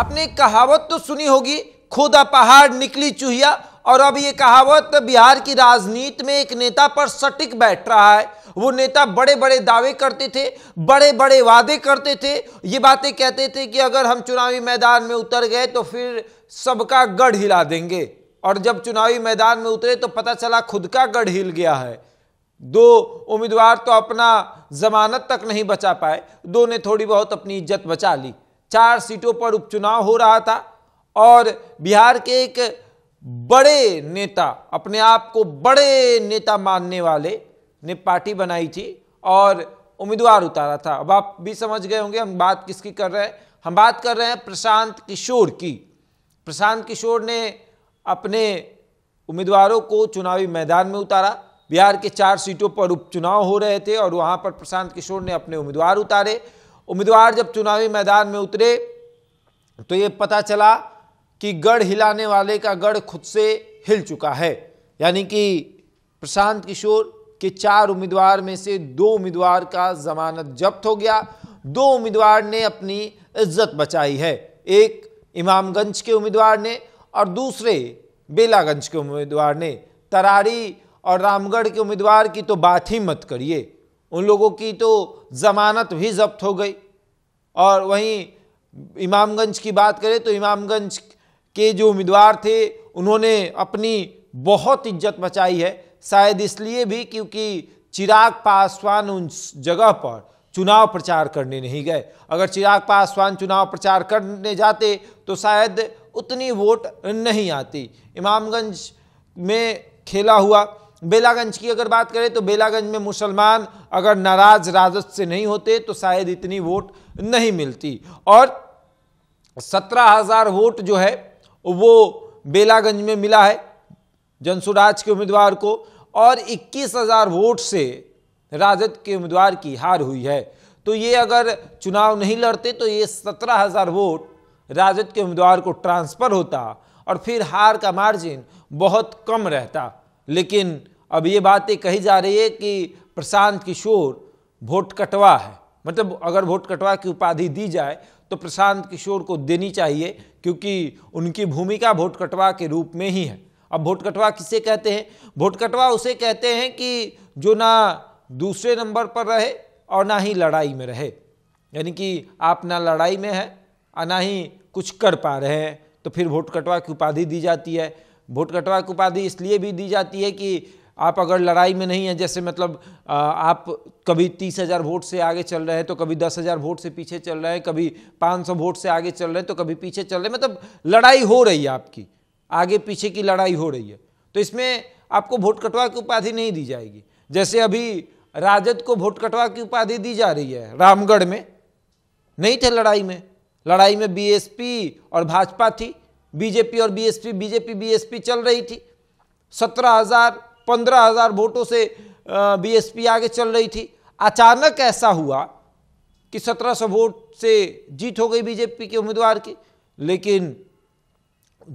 आपने कहावत तो सुनी होगी खोदा पहाड़ निकली चूहिया और अब ये कहावत बिहार की राजनीति में एक नेता पर सटिक बैठ रहा है वो नेता बड़े बड़े दावे करते थे बड़े बड़े वादे करते थे ये बातें कहते थे कि अगर हम चुनावी मैदान में उतर गए तो फिर सबका गढ़ हिला देंगे और जब चुनावी मैदान में उतरे तो पता चला खुद का गढ़ हिल गया है दो उम्मीदवार तो अपना जमानत तक नहीं बचा पाए दो ने थोड़ी बहुत अपनी इज्जत बचा ली चार सीटों पर उपचुनाव हो रहा था और बिहार के एक बड़े नेता अपने आप को बड़े नेता मानने वाले ने पार्टी बनाई थी और उम्मीदवार उतारा था अब आप भी समझ गए होंगे हम बात किसकी कर रहे हैं हम बात कर रहे हैं प्रशांत किशोर की प्रशांत किशोर ने अपने उम्मीदवारों को चुनावी मैदान में उतारा बिहार के चार सीटों पर उपचुनाव हो रहे थे और वहाँ पर प्रशांत किशोर ने अपने उम्मीदवार उतारे उम्मीदवार जब चुनावी मैदान में उतरे तो ये पता चला कि गढ़ हिलाने वाले का गढ़ खुद से हिल चुका है यानी कि प्रशांत किशोर के चार उम्मीदवार में से दो उम्मीदवार का जमानत जब्त हो गया दो उम्मीदवार ने अपनी इज्जत बचाई है एक इमामगंज के उम्मीदवार ने और दूसरे बेलागंज के उम्मीदवार ने तरारी और रामगढ़ के उम्मीदवार की तो बात ही मत करिए उन लोगों की तो ज़मानत भी जब्त हो गई और वहीं इमामगंज की बात करें तो इमामगंज के जो उम्मीदवार थे उन्होंने अपनी बहुत इज्जत बचाई है शायद इसलिए भी क्योंकि चिराग पासवान उन जगह पर चुनाव प्रचार करने नहीं गए अगर चिराग पासवान चुनाव प्रचार करने जाते तो शायद उतनी वोट नहीं आती इमामगंज में खेला हुआ बेलागंज की अगर बात करें तो बेलागंज में मुसलमान अगर नाराज राजद से नहीं होते तो शायद इतनी वोट नहीं मिलती और सत्रह हजार वोट जो है वो बेलागंज में मिला है जनसुराज के उम्मीदवार को और इक्कीस हजार वोट से राजद के उम्मीदवार की हार हुई है तो ये अगर चुनाव नहीं लड़ते तो ये सत्रह हजार वोट राजद के उम्मीदवार को ट्रांसफ़र होता और फिर हार का मार्जिन बहुत कम रहता लेकिन अब ये बातें कही जा रही है कि प्रशांत किशोर वोट कटवा है मतलब अगर वोट कटवा की उपाधि दी जाए तो प्रशांत किशोर को देनी चाहिए क्योंकि उनकी भूमिका वोट कटवा के रूप में ही है अब वोट कटवा किसे कहते हैं वोट कटवा उसे कहते हैं कि जो ना दूसरे नंबर पर रहे और ना ही लड़ाई में रहे यानी कि आप ना लड़ाई में हैं और ना ही कुछ कर पा रहे हैं तो फिर वोट कटवा की उपाधि दी जाती है वोट कटवा की उपाधि इसलिए भी दी जाती है कि आप अगर लड़ाई में नहीं है जैसे मतलब आप कभी तीस हज़ार वोट से आगे चल रहे हैं तो कभी दस हज़ार वोट से पीछे चल रहे हैं कभी पाँच सौ वोट से आगे चल रहे हैं तो कभी पीछे चल रहे हैं मतलब लड़ाई हो रही है आपकी आगे पीछे की लड़ाई हो रही है तो इसमें आपको वोट कटवा की उपाधि नहीं दी जाएगी जैसे अभी राजद को वोट कटवा की उपाधि दी जा रही है रामगढ़ में नहीं थे लड़ाई में लड़ाई में बीएसपी और भाजपा थी बीजेपी और बीएसपी बीजेपी बीएसपी चल रही थी सत्रह हज़ार पंद्रह हजार वोटों से बीएसपी आगे चल रही थी अचानक ऐसा हुआ कि सत्रह सौ वोट से जीत हो गई बीजेपी के उम्मीदवार की लेकिन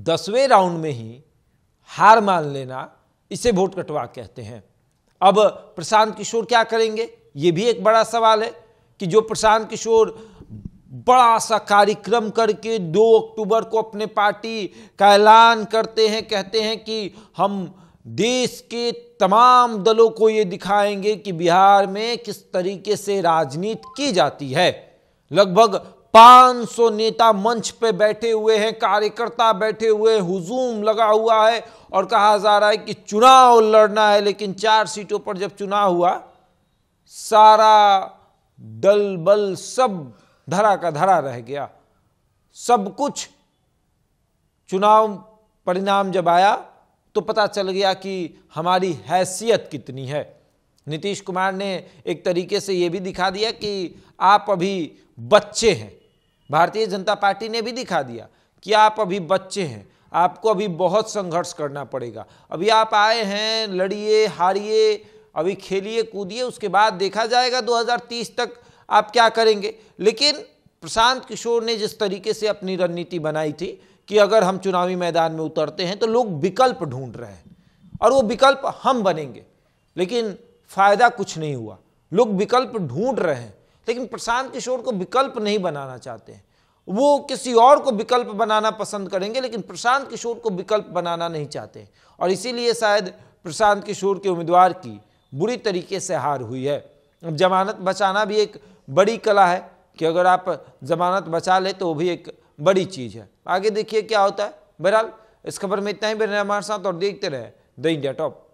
दसवें राउंड में ही हार मान लेना इसे वोट कटवा कहते हैं अब प्रशांत किशोर क्या करेंगे ये भी एक बड़ा सवाल है कि जो प्रशांत किशोर बड़ा सा कार्यक्रम करके 2 अक्टूबर को अपने पार्टी का ऐलान करते हैं कहते हैं कि हम देश के तमाम दलों को ये दिखाएंगे कि बिहार में किस तरीके से राजनीति की जाती है लगभग 500 नेता मंच पे बैठे हुए हैं कार्यकर्ता बैठे हुए हैं हुजूम लगा हुआ है और कहा जा रहा है कि चुनाव लड़ना है लेकिन चार सीटों पर जब चुनाव हुआ सारा दल बल सब धरा का धरा रह गया सब कुछ चुनाव परिणाम जब आया तो पता चल गया कि हमारी हैसियत कितनी है नीतीश कुमार ने एक तरीके से ये भी दिखा दिया कि आप अभी बच्चे हैं भारतीय जनता पार्टी ने भी दिखा दिया कि आप अभी बच्चे हैं आपको अभी बहुत संघर्ष करना पड़ेगा अभी आप आए हैं लड़िए हारिए अभी खेलिए कूदिए उसके बाद देखा जाएगा 2030 तक आप क्या करेंगे लेकिन प्रशांत किशोर ने जिस तरीके से अपनी रणनीति बनाई थी कि अगर हम चुनावी मैदान में उतरते हैं तो लोग विकल्प ढूंढ रहे हैं और वो विकल्प हम बनेंगे लेकिन फायदा कुछ नहीं हुआ लोग विकल्प ढूंढ रहे हैं लेकिन प्रशांत किशोर को विकल्प नहीं बनाना चाहते हैं वो किसी और को विकल्प बनाना पसंद करेंगे लेकिन प्रशांत किशोर को विकल्प बनाना नहीं चाहते और इसीलिए शायद प्रशांत किशोर के उम्मीदवार की बुरी तरीके से हार हुई है अब जमानत बचाना भी एक बड़ी कला है कि अगर आप जमानत बचा ले तो वो भी एक बड़ी चीज़ है आगे देखिए क्या होता है बहरहाल इस खबर में इतना ही बने हमारे साथ और देखते रहे द इंडिया टॉप